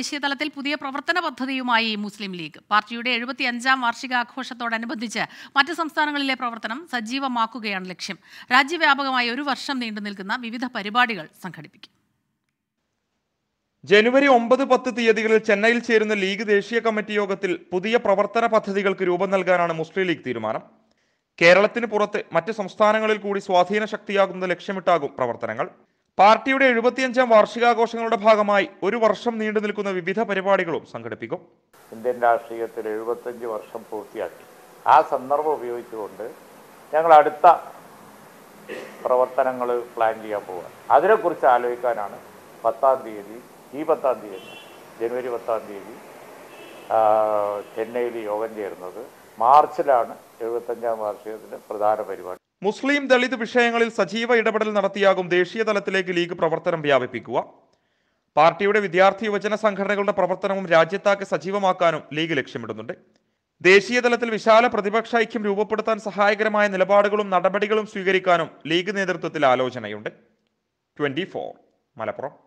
ദേശീയതലത്തിൽ പുതിയ പ്രവർത്തന പദ്ധതിയുമായി മുസ്ലിം ലീഗ് പാർട്ടിയുടെ അഞ്ചാം വാർഷികാഘോഷത്തോടനുബന്ധിച്ച് മറ്റ് സംസ്ഥാനങ്ങളിലെ പ്രവർത്തനം സജീവമാക്കുകയാണ് ലക്ഷ്യം രാജ്യവ്യാപകമായി ഒരു വർഷം നീണ്ടു നിൽക്കുന്ന വിവിധ പരിപാടികൾ സംഘടിപ്പിക്കും ജനുവരി ഒമ്പത് പത്ത് തീയതികളിൽ ചെന്നൈയിൽ ചേരുന്ന ലീഗ് ദേശീയ കമ്മിറ്റി യോഗത്തിൽ പുതിയ പ്രവർത്തന പദ്ധതികൾക്ക് രൂപം നൽകാനാണ് മുസ്ലിം ലീഗ് തീരുമാനം കേരളത്തിന് പുറത്ത് മറ്റ് സംസ്ഥാനങ്ങളിൽ കൂടി സ്വാധീന ശക്തിയാകുന്നത് ലക്ഷ്യമിട്ടാകും പ്രവർത്തനങ്ങൾ പാർട്ടിയുടെ എഴുപത്തിയഞ്ചാം വാർഷികാഘോഷങ്ങളുടെ ഭാഗമായി ഒരു വർഷം നീണ്ടു നിൽക്കുന്ന വിവിധ പരിപാടികളും സംഘടിപ്പിക്കും ഇന്ത്യൻ രാഷ്ട്രീയത്തിൽ എഴുപത്തിയഞ്ച് വർഷം പൂർത്തിയാക്കി ആ സന്ദർഭം ഉപയോഗിച്ചുകൊണ്ട് ഞങ്ങൾ അടുത്ത പ്രവർത്തനങ്ങൾ പ്ലാൻ ചെയ്യാൻ പോവുക അതിനെക്കുറിച്ച് ആലോചിക്കാനാണ് പത്താം തീയതി ഈ പത്താം തീയതി ജനുവരി പത്താം തീയതി ചെന്നൈയിൽ യോഗം ചേരുന്നത് മാർച്ചിലാണ് എഴുപത്തഞ്ചാം വാർഷികത്തിൻ്റെ പ്രധാന പരിപാടി മുസ്ലിം ദളിത് വിഷയങ്ങളിൽ സജീവ ഇടപെടൽ നടത്തിയാകും ദേശീയ തലത്തിലേക്ക് ലീഗ് പ്രവർത്തനം വ്യാപിപ്പിക്കുക പാർട്ടിയുടെ വിദ്യാർത്ഥി യുവജന സംഘടനകളുടെ പ്രവർത്തനവും രാജ്യത്താകെ സജീവമാക്കാനും ലീഗ് ലക്ഷ്യമിടുന്നുണ്ട് ദേശീയ തലത്തിൽ വിശാല പ്രതിപക്ഷ ഐക്യം രൂപപ്പെടുത്താൻ സഹായകരമായ നിലപാടുകളും നടപടികളും സ്വീകരിക്കാനും ലീഗ് നേതൃത്വത്തിൽ ആലോചനയുണ്ട് ട്വന്റി മലപ്പുറം